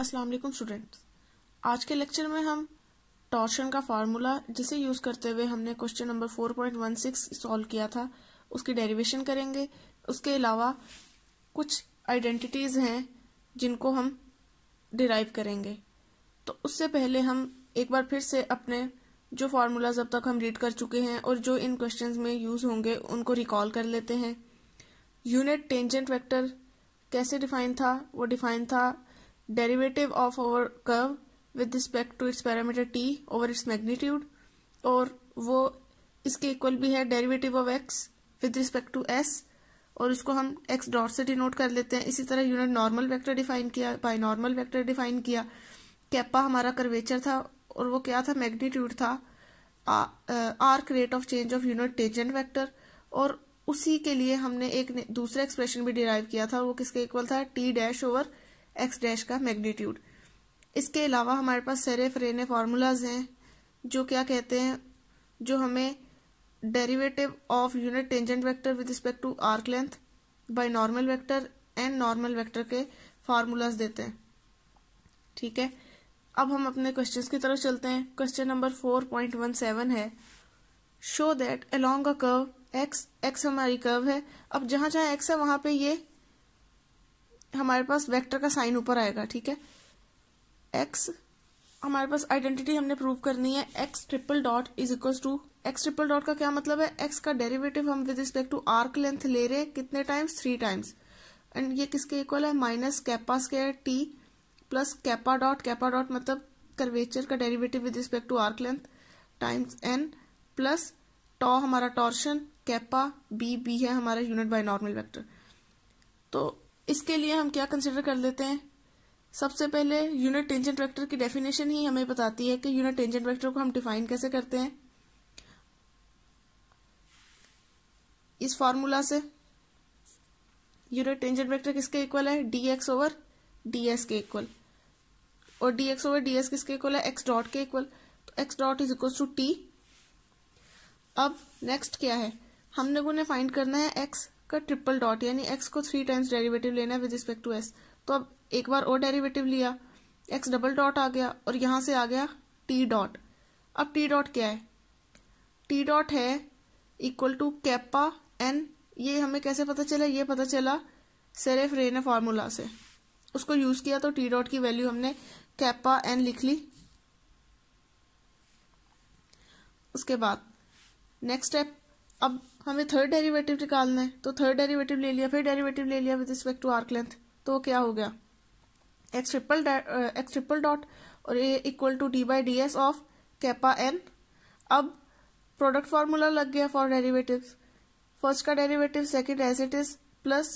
अस्सलाम वालेकुम स्टूडेंट्स आज के लेक्चर में हम टॉर्शन का फार्मूला जिसे यूज़ करते हुए हमने क्वेश्चन नंबर 4.16 सॉल्व किया था उसकी डेरिवेशन करेंगे उसके अलावा कुछ आइडेंटिटीज़ हैं जिनको हम डिराइव करेंगे तो उससे पहले हम एक बार फिर से अपने जो फार्मूलाज अब तक हम रीड कर चुके हैं और जो इन क्वेश्चन में यूज़ होंगे उनको रिकॉल कर लेते हैं यूनिट टेंजेंट वेक्टर कैसे डिफाइन था वो डिफाइन था derivative of our curve with respect to its parameter t over its magnitude और वो इसके इक्वल भी है derivative of x with respect to s और इसको हम x डॉट से डिनोट कर लेते हैं इसी तरह यूनिट नॉर्मल वेक्टर डिफाइन किया बाई नॉर्मल वैक्टर डिफाइन किया कैपा हमारा कर्वेचर था और वो क्या था मैग्नीट्यूड था arc rate of change of unit tangent vector और उसी के लिए हमने एक दूसरा एक्सप्रेशन भी डिराइव किया था और वो किसके इक्वल था T dash over X dash का मैग्नीट्यूड इसके अलावा हमारे पास सेरे फ्रेने फार्मूलाज हैं जो क्या कहते हैं जो हमें derivative of unit tangent vector with respect to arc length binormal vector and normal vector के फार्मूलाज देते हैं ठीक है अब हम अपने क्वेश्चन की तरफ चलते हैं question number four point one seven है show that along a curve X X हमारी कर्व है अब जहाँ जहाँ एक्स है वहाँ पे ये हमारे पास वेक्टर का साइन ऊपर आएगा ठीक है एक्स हमारे पास आइडेंटिटी हमने प्रूव करनी है X triple dot is equal to X triple dot का क्या मतलब है एक्स का डेरिवेटिव हम with respect to arc length ले रहे हैं कितने टाइम्स थ्री टाइम्स एंड ये किसके इक्वल है minus kappa square T plus kappa dot kappa dot मतलब कर्वेचर का derivative with respect to arc length times N plus tau हमारा टॉर्शन कैपा बी बी है हमारा यूनिट बाय नॉर्मल वेक्टर तो इसके लिए हम क्या कंसिडर कर लेते हैं सबसे पहले यूनिट टेंजेंट वेक्टर की डेफिनेशन ही हमें बताती है कि यूनिट टेंजेंट वेक्टर को हम डिफाइन कैसे करते हैं इस फॉर्मूला से यूनिट टेंजेंट वेक्टर किसके इक्वल है डीएक्स ओवर डीएस के इक्वल और डीएक्स ओवर डीएस किसके इक्वल है एक्स डॉट के इक्वल तो X dot is equal to T अब नेक्स्ट क्या है हमने उन्हें ने फाइंड करना है एक्स का ट्रिपल डॉट यानी एक्स को थ्री टाइम्स डेरिवेटिव लेना है विद रिस्पेक्ट टू एस तो अब एक बार और डेरिवेटिव लिया एक्स डबल डॉट आ गया और यहां से आ गया टी डॉट अब टी डॉट क्या है टी डॉट है इक्वल टू कैपा एन ये हमें कैसे पता चला ये पता चला सेरेफ रे ने फार्मूला से उसको यूज किया तो टी डॉट की वैल्यू हमने कैपा एन लिख ली उसके बाद नेक्स्ट स्टेप अब हमें थर्ड डेरिवेटिव निकालना है तो थर्ड डेरिवेटिव ले लिया फिर डेरिवेटिव ले लिया with respect to arc length तो क्या हो गया X triple X triple dot और a equal to D by D S of kappa N अब प्रोडक्ट फार्मूला लग गया फॉर डेरिवेटिव फर्स्ट का derivative second as it is plus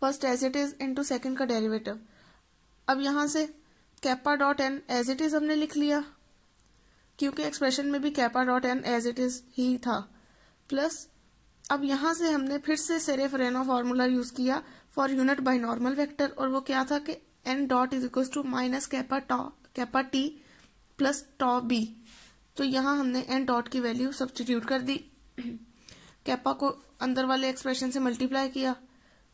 first as it is into second का derivative अब यहां से kappa dot N as it is हमने लिख लिया क्योंकि एक्सप्रेशन में भी kappa dot N as it is ही था प्लस अब यहां से हमने फिर से सेरेफ रेनो फॉर्मूला यूज किया for unit binormal vector और वो क्या था कि N dot is equal to minus kappa tau kappa T plus tau B तो यहाँ हमने एन डॉट की वैल्यू सब्सटीट्यूट कर दी कैपा को अंदर वाले एक्सप्रेशन से मल्टीप्लाई किया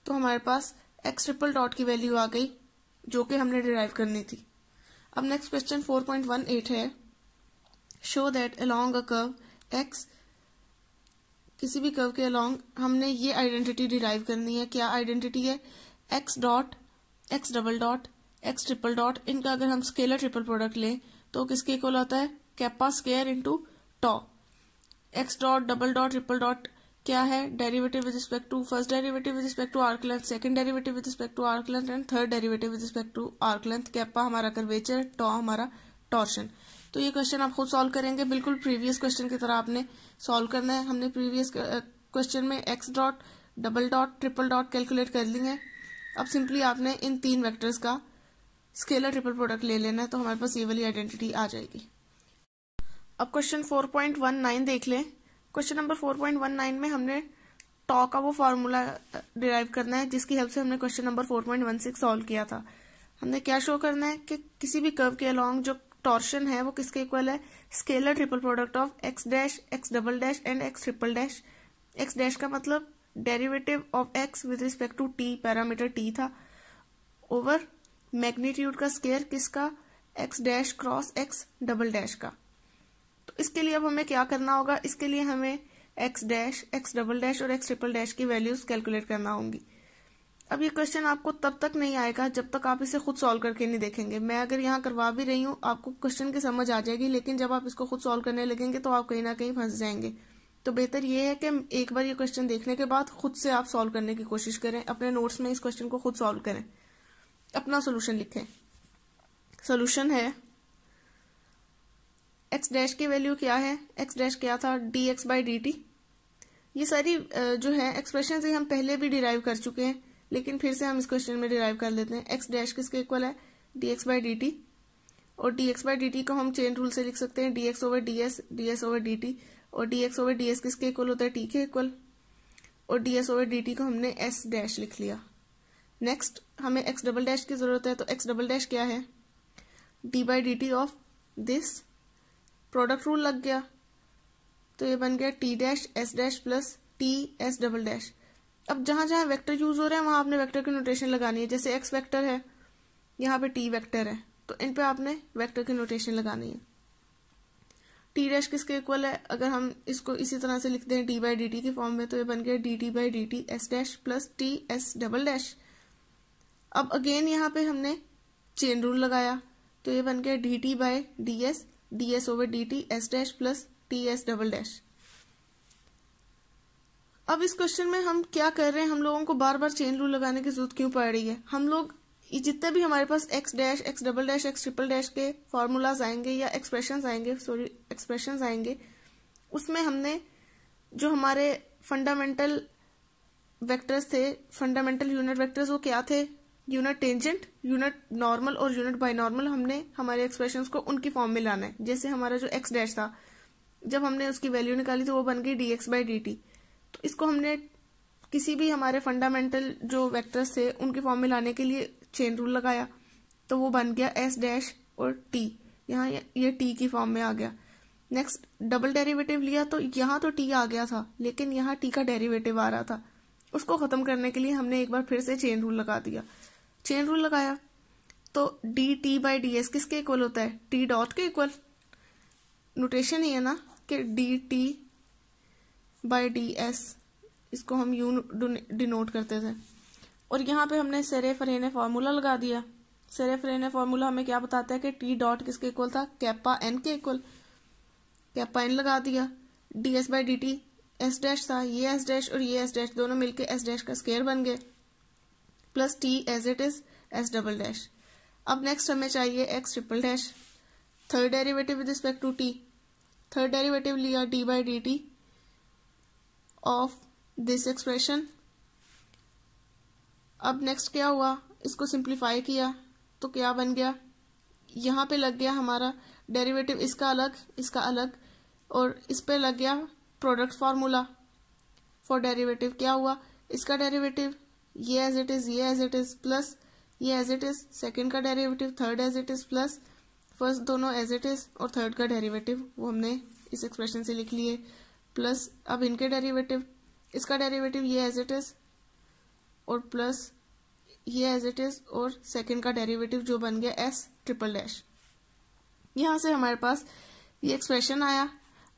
तो हमारे पास एक्स ट्रिपल डॉट की वैल्यू आ गई जो कि हमने डिराइव करनी थी अब नेक्स्ट क्वेश्चन 4.18 है show that along a curve X किसी भी कर्व के अलोंग हमने ये आइडेंटिटी डिराइव करनी है क्या आइडेंटिटी है X dot X double dot X triple dot इनका अगर हम स्केलर ट्रिपल प्रोडक्ट लें तो किसके इक्वल होता है kappa square into tau X dot double dot triple dot क्या है derivative with respect to first derivative with respect to arc length second derivative with respect to arc length and third derivative with respect to arc length kappa हमारा curvature tau हमारा torsion तो ये question आप खुद solve करेंगे बिल्कुल previous question की तरह आपने सॉल्व करना है हमने प्रीवियस क्वेश्चन में X dot double dot triple dot calculate कर ली है अब सिंपली आपने इन तीन वेक्टर्स का स्केलर ट्रिपल प्रोडक्ट ले लेना है तो हमारे पास ये वाली आइडेंटिटी आ जाएगी अब क्वेश्चन 4.19 देख लें क्वेश्चन नंबर 4.19 में हमने टॉ का वो फार्मूला डिराइव करना है जिसकी हेल्प से हमने क्वेश्चन नंबर 4.16 सॉल्व किया था हमने क्या शो करना है कि किसी भी कर्व के अलॉन्ग जो टॉर्शन है वो किसके इक्वल है scalar triple product of X dash X double dash and X triple dash X dash का मतलब derivative of X with respect to T parameter T था ओवर मैग्नीट्यूड का स्केयर किसका X dash cross X double dash का तो इसके लिए अब हमें क्या करना होगा इसके लिए हमें X dash X double dash और एक्स ट्रिपल डैश की वैल्यूज कैलकुलेट करना होंगी अब ये क्वेश्चन आपको तब तक नहीं आएगा जब तक आप इसे खुद सॉल्व करके नहीं देखेंगे मैं अगर यहाँ करवा भी रही हूँ आपको क्वेश्चन की समझ आ जाएगी लेकिन जब आप इसको खुद सॉल्व करने लगेंगे तो आप कहीं ना कहीं फंस जाएंगे तो बेहतर ये है कि एक बार ये क्वेश्चन देखने के बाद खुद से आप सॉल्व करने की कोशिश करें अपने नोट्स में इस क्वेश्चन को खुद सॉल्व करें अपना सोल्यूशन लिखें सोल्यूशन है एक्स डैश की वैल्यू क्या है एक्स डैश क्या था D X by D T ये सारी जो है एक्सप्रेशन से हम पहले भी डिराइव कर चुके हैं लेकिन फिर से हम इस क्वेश्चन में डिराइव कर लेते हैं एक्स डैश किसके इक्वल है D X by D T और डीएक्स बाई डी टी को हम चेन रूल से लिख सकते हैं DX over D S D S over D T और डीएक्स ओवर डी एस किसके इक्वल होता है टी के इक्वल और डीएस ओवर डी टी को हमने एस डैश लिख लिया नेक्स्ट हमें एक्स डबल डैश की जरूरत है तो एक्स डबल डैश क्या है D by D T of this product rule लग गया तो ये बन गया T dash S dash plus T S double dash अब जहां जहां वेक्टर यूज हो रहे हैं वहां आपने वेक्टर की नोटेशन लगानी है जैसे एक्स वेक्टर है यहां पे टी वेक्टर है तो इन पे आपने वेक्टर की नोटेशन लगानी है टी डैश किसके इक्वल है अगर हम इसको इसी तरह से लिखते हैं डी बाई डी टी के फॉर्म में तो ये बन गया D T by D T S dash plus T S double dash अब अगेन यहां पे हमने चेन रूल लगाया तो ये बन गया D T by D S D S over D T S dash plus T S double dash अब इस क्वेश्चन में हम क्या कर रहे हैं हम लोगों को बार बार चेन रूल लगाने की जरूरत क्यों पड़ रही है हम लोग जितने भी हमारे पास X dash X double dash X triple dash के फॉर्मूलाज आएंगे या एक्सप्रेशन आएंगे सॉरी एक्सप्रेशन आएंगे उसमें हमने जो हमारे फंडामेंटल वेक्टर्स थे फंडामेंटल यूनिट वेक्टर्स वो क्या थे यूनिट टेंजेंट यूनिट नॉर्मल और यूनिट बाई नॉर्मल हमने हमारे एक्सप्रेशन को उनकी फॉर्म में लाना है जैसे हमारा जो एक्स डैश था जब हमने उसकी वैल्यू निकाली तो वो बन गई D X by D T इसको हमने किसी भी हमारे फंडामेंटल जो वेक्टर्स थे उनके फॉर्म में लाने के लिए चेन रूल लगाया तो वो बन गया एस डैश और टी यहाँ ये टी की फॉर्म में आ गया नेक्स्ट डबल डेरिवेटिव लिया तो यहाँ तो टी आ गया था लेकिन यहाँ टी का डेरिवेटिव आ रहा था उसको ख़त्म करने के लिए हमने एक बार फिर से चेन रूल लगा दिया चेन रूल लगाया तो D T by D S किसके इक्वल होता है टी डॉट के इक्वल नोटेशन ही है ना कि D T by D S इसको हम यू डिनोट करते थे और यहाँ पे हमने सेरे फरेने फार्मूला लगा दिया सेरे फरेने फार्मूला हमें क्या बताता है कि टी डॉट किसके इक्वल था कैपा एन के इक्वल कैपा एन लगा दिया D S by D T S dash था ये एस डैश और ये एस डैश दोनों मिलके एस डैश का स्केयर बन गए plus T as it is S double dash अब नेक्स्ट हमें चाहिए X triple dash third derivative with respect to T third derivative लिया D by D T of this expression अब नेक्स्ट क्या हुआ इसको simplify किया तो क्या बन गया यहाँ पे लग गया हमारा derivative इसका अलग इसका अलग और इस पर लग गया प्रोडक्ट फार्मूला फॉर derivative. क्या हुआ इसका derivative ये एज इट इज ये एज इट इज प्लस ये एज इट इज सेकेंड का derivative, third as it is plus first दोनों एज इट इज और थर्ड का derivative वो हमने इस एक्सप्रेशन से लिख लिए प्लस अब इनके डेरिवेटिव इसका डेरिवेटिव ये एज इट इज और प्लस ये एज इट इज और सेकंड का डेरिवेटिव जो बन गया एस ट्रिपल डैश यहां से हमारे पास ये एक्सप्रेशन आया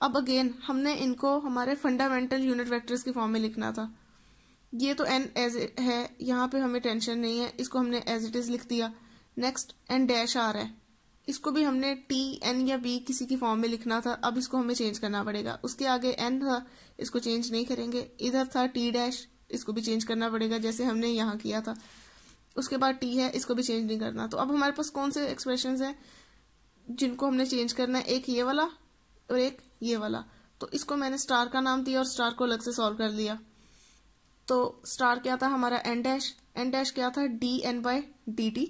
अब अगेन हमने इनको हमारे फंडामेंटल यूनिट वेक्टर्स की फॉर्म में लिखना था ये तो एन एज है यहाँ पे हमें टेंशन नहीं है इसको हमने एज इट इज लिख दिया नेक्स्ट एन डैश आ रहा है इसको भी हमने टी एन या बी किसी की फॉर्म में लिखना था अब इसको हमें चेंज करना पड़ेगा उसके आगे एन था इसको चेंज नहीं करेंगे इधर था टी डैश इसको भी चेंज करना पड़ेगा जैसे हमने यहाँ किया था उसके बाद टी है इसको भी चेंज नहीं करना तो अब हमारे पास कौन से एक्सप्रेशन हैं जिनको हमने चेंज करना है एक ये वाला और एक ये वाला तो इसको मैंने स्टार का नाम दिया और स्टार को अलग से सॉल्व कर लिया तो स्टार क्या था हमारा एन डैश एन डैश क्या था D N by D T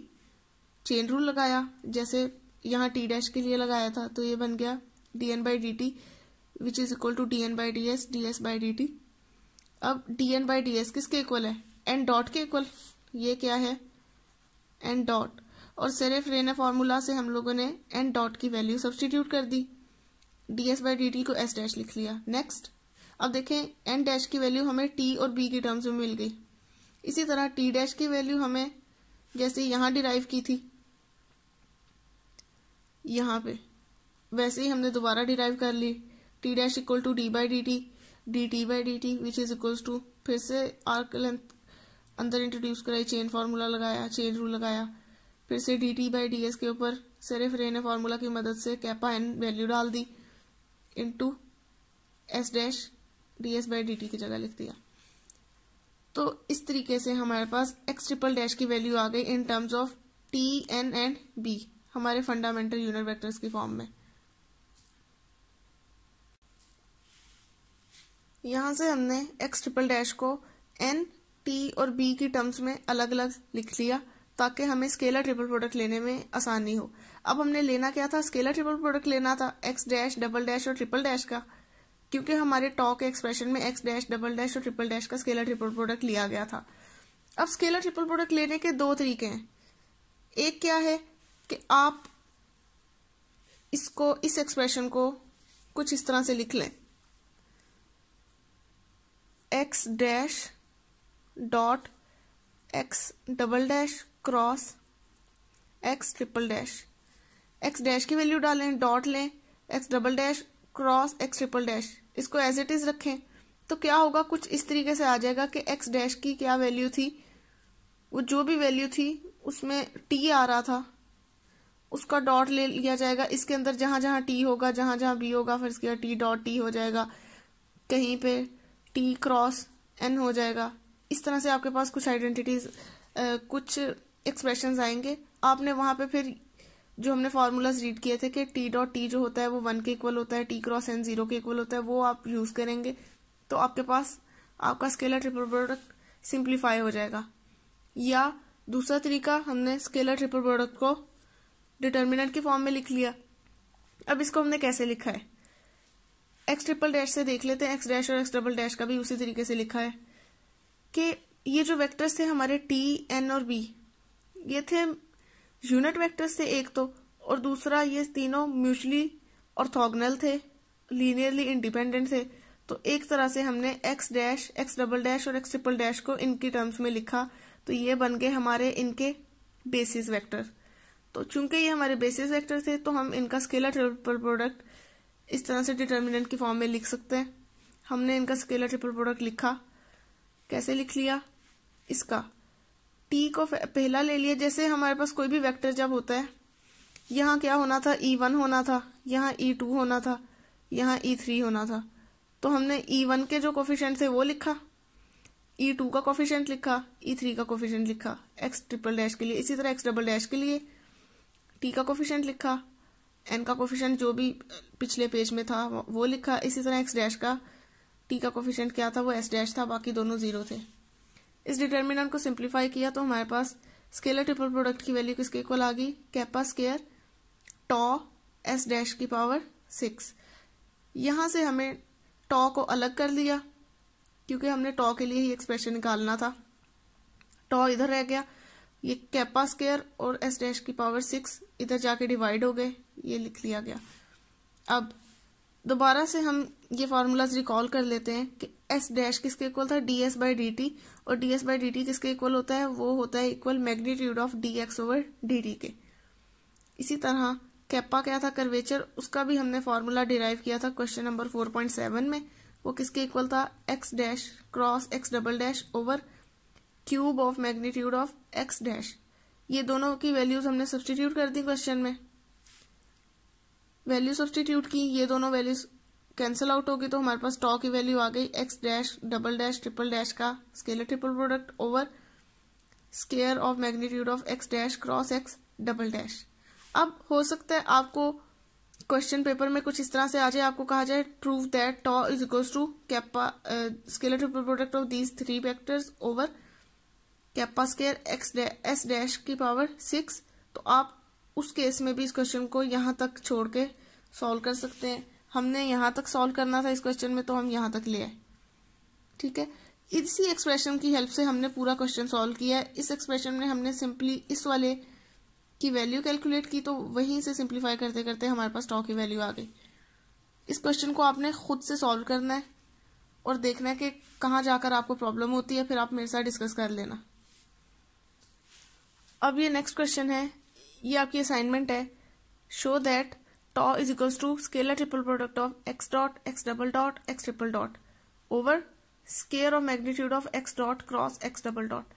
chain rule लगाया जैसे यहाँ टी डैश के लिए लगाया था तो ये बन गया D N by D T which is equal to D N by D S D S by D T अब D N by D S किसके इक्वल है एन डॉट के इक्वल ये क्या है एन डॉट और सिर्फ रेना फार्मूला से हम लोगों ने एन डॉट की वैल्यू सब्सटीट्यूट कर दी D S by D T को एस डैश लिख लिया नेक्स्ट अब देखें एन डैश की वैल्यू हमें टी और बी के टर्म्स में मिल गई इसी तरह टी डैश की वैल्यू हमें जैसे यहाँ डिराइव की थी यहाँ पे वैसे ही हमने दोबारा डिराइव कर ली T dash equal to D by D T D T by D T which is equal to फिर से आर्क लेंथ अंदर इंट्रोड्यूस कराई चेन फार्मूला लगाया चेन रूल लगाया फिर से D T by D S के ऊपर सिर्फ ने फार्मूला की मदद से कैपा एन वैल्यू डाल दी into S dash D S by D T की जगह लिख दिया तो इस तरीके से हमारे पास एक्स ट्रिपल डैश की वैल्यू आ गई in terms of T N and B हमारे फंडामेंटल यूनिट वेक्टर्स की फॉर्म में यहां से हमने एक्स ट्रिपल डैश को एन टी और बी की टर्म्स में अलग अलग लिख लिया ताकि हमें स्केलर ट्रिपल प्रोडक्ट लेने में आसानी हो अब हमने लेना क्या था स्केलर ट्रिपल प्रोडक्ट लेना था एक्स डैश डबल डैश और ट्रिपल डैश का क्योंकि हमारे टॉ के एक्सप्रेशन में एक्स डैश डबल डैश और ट्रिपल डैश का स्केलर ट्रिपल प्रोडक्ट लिया गया था अब स्केलर ट्रिपल प्रोडक्ट लेने के दो तरीके हैं एक क्या है कि आप इसको इस एक्सप्रेशन को कुछ इस तरह से लिख लें X dash dot X double dash cross X triple dash X dash की वैल्यू डालें डॉट लें X double dash cross X triple dash इसको एज इट इज रखें तो क्या होगा कुछ इस तरीके से आ जाएगा कि एक्स डैश की क्या वैल्यू थी वो जो भी वैल्यू थी उसमें टी आ रहा था उसका डॉट ले लिया जाएगा इसके अंदर जहां जहां टी होगा जहां जहां बी होगा फिर इसके टी डॉट टी हो जाएगा कहीं पे टी क्रॉस एन हो जाएगा इस तरह से आपके पास कुछ आइडेंटिटीज कुछ एक्सप्रेशन आएंगे आपने वहां पे फिर जो हमने फार्मूलाज रीड किए थे कि टी डॉट टी जो होता है वो वन के इक्वल होता है टी क्रॉस एन जीरो के इक्वल होता है वो आप यूज करेंगे तो आपके पास आपका स्केलर ट्रिपल प्रोडक्ट सिंप्लीफाई हो जाएगा या दूसरा तरीका हमने स्केलर ट्रिपल प्रोडक्ट को डिटर्मिनेंट के फॉर्म में लिख लिया अब इसको हमने कैसे लिखा है एक्स ट्रिपल डैश से देख लेते हैं एक्स डैश और एक्स डबल डैश का भी उसी तरीके से लिखा है कि ये जो वेक्टर्स थे हमारे टी एन और बी ये थे यूनिट वेक्टर्स थे एक तो और दूसरा ये तीनों म्यूचुअली ऑर्थोगनल थे लीनियरली इंडिपेंडेंट थे तो एक तरह से हमने X dash X double dash और एक्स ट्रिपल डैश को इनके टर्म्स में लिखा तो ये बन गए हमारे इनके बेसिस वेक्टर तो चूंकि ये हमारे बेसिस वेक्टर थे तो हम इनका स्केलर ट्रिपल प्रोडक्ट इस तरह से डिटर्मिनेंट की फॉर्म में लिख सकते हैं हमने इनका स्केलर ट्रिपल प्रोडक्ट लिखा कैसे लिख लिया इसका टी को पहला ले लिया जैसे हमारे पास कोई भी वेक्टर जब होता है यहाँ क्या होना था ई e वन होना था यहाँ ई e टू होना था यहाँ ई e थ्री होना था तो हमने ई वन के जो कोफिशेंट थे वो लिखा ई टू का कोफिशेंट लिखा ई थ्री का कोफिशेंट लिखा एक्स ट्रिपल डैश के लिए इसी तरह एक्स डबल डैश के लिए टी का कोफिशेंट लिखा एन का कोफिशेंट जो भी पिछले पेज में था वो लिखा इसी तरह एक्स डैश का टी का कोफिशेंट क्या था वो एस डैश था बाकी दोनों जीरो थे इस डिटर्मिनेंट को सिंप्लीफाई किया तो हमारे पास स्केलर ट्रिपल प्रोडक्ट की वैल्यू किसके इक्वल आ गई kappa square tau S dash की पावर सिक्स यहां से हमें टॉ को अलग कर लिया क्योंकि हमने टॉ के लिए ही एक्सप्रेशन निकालना था टॉ इधर रह गया ये कैपा स्केयर और एस डैश की पावर सिक्स इधर जाके डिवाइड हो गए ये लिख लिया गया अब दोबारा से हम ये फार्मूलाज रिकॉल कर लेते हैं कि एस डैश किसके इक्वल था D S by D T और D S by D T किसके इक्वल होता है वो होता है equal magnitude of D X over D T के इसी तरह कैपा क्या था कर्वेचर उसका भी हमने फार्मूला डिराइव किया था question number four point seven में वो किसके इक्वल था X dash cross X double dash over cube of magnitude of X dash ये दोनों की वैल्यूज हमने सब्सटीट्यूट कर दी क्वेश्चन में वैल्यू सब्सटीट्यूट की ये दोनों वैल्यूज कैंसिल आउट होगी तो हमारे पास टॉ की वैल्यू आ गई X dash double dash triple dash का scalar triple product over square of magnitude of X dash cross X double dash अब हो सकता है आपको क्वेश्चन पेपर में कुछ इस तरह से आ जाए आपको कहा जाए prove that tau is equals to kappa scalar triple product of these three factors over kappa square X S dash की पावर सिक्स तो आप उस केस में भी इस क्वेश्चन को यहाँ तक छोड़ के सॉल्व कर सकते हैं हमने यहाँ तक सॉल्व करना था इस क्वेश्चन में तो हम यहाँ तक ले आए ठीक है इसी एक्सप्रेशन की हेल्प से हमने पूरा क्वेश्चन सॉल्व किया है इस एक्सप्रेशन में हमने सिंपली इस वाले की वैल्यू कैलकुलेट की तो वहीं से सिंप्लीफाई करते करते हमारे पास टॉ की वैल्यू आ गई इस क्वेश्चन को आपने खुद से सॉल्व करना है और देखना है कि कहाँ जाकर आपको प्रॉब्लम होती है फिर आप मेरे साथ डिस्कस कर लेना अब ये नेक्स्ट क्वेश्चन है ये आपकी असाइनमेंट है show that tau is equal to scalar triple product of X dot X double dot X triple dot over square of magnitude of X dot cross X double dot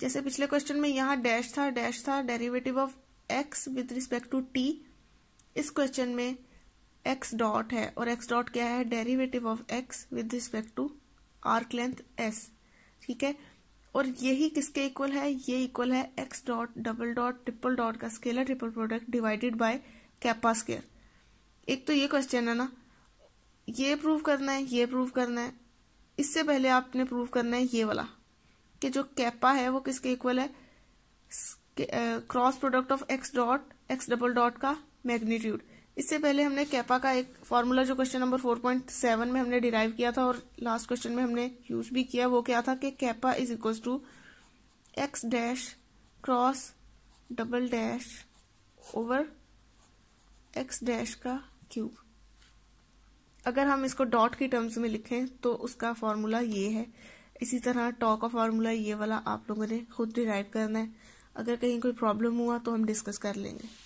जैसे पिछले question में यहाँ dash था dash था derivative of X with respect to T इस question में X dot है और एक्स डॉट क्या है derivative of X with respect to arc length S ठीक है और यही किसके इक्वल है ये इक्वल है X dot double dot triple dot का scalar triple product divided by kappa square एक तो ये क्वेश्चन है ना ये प्रूव करना है ये प्रूव करना है इससे पहले आपने प्रूव करना है ये वाला कि जो कैपा है वो किसके इक्वल है cross product of X dot X double dot का मैग्नीट्यूड इससे पहले हमने कैपा का एक फॉर्मूला जो क्वेश्चन नंबर 4.7 में हमने डिराइव किया था और लास्ट क्वेश्चन में हमने यूज भी किया वो क्या था कि kappa is equal to X dash cross double dash over X dash का क्यूब अगर हम इसको डॉट की टर्म्स में लिखें तो उसका फॉर्मूला ये है इसी तरह टॉ का फॉर्मूला ये वाला आप लोगों ने खुद डिराइव करना है अगर कहीं कोई प्रॉब्लम हुआ तो हम डिस्कस कर लेंगे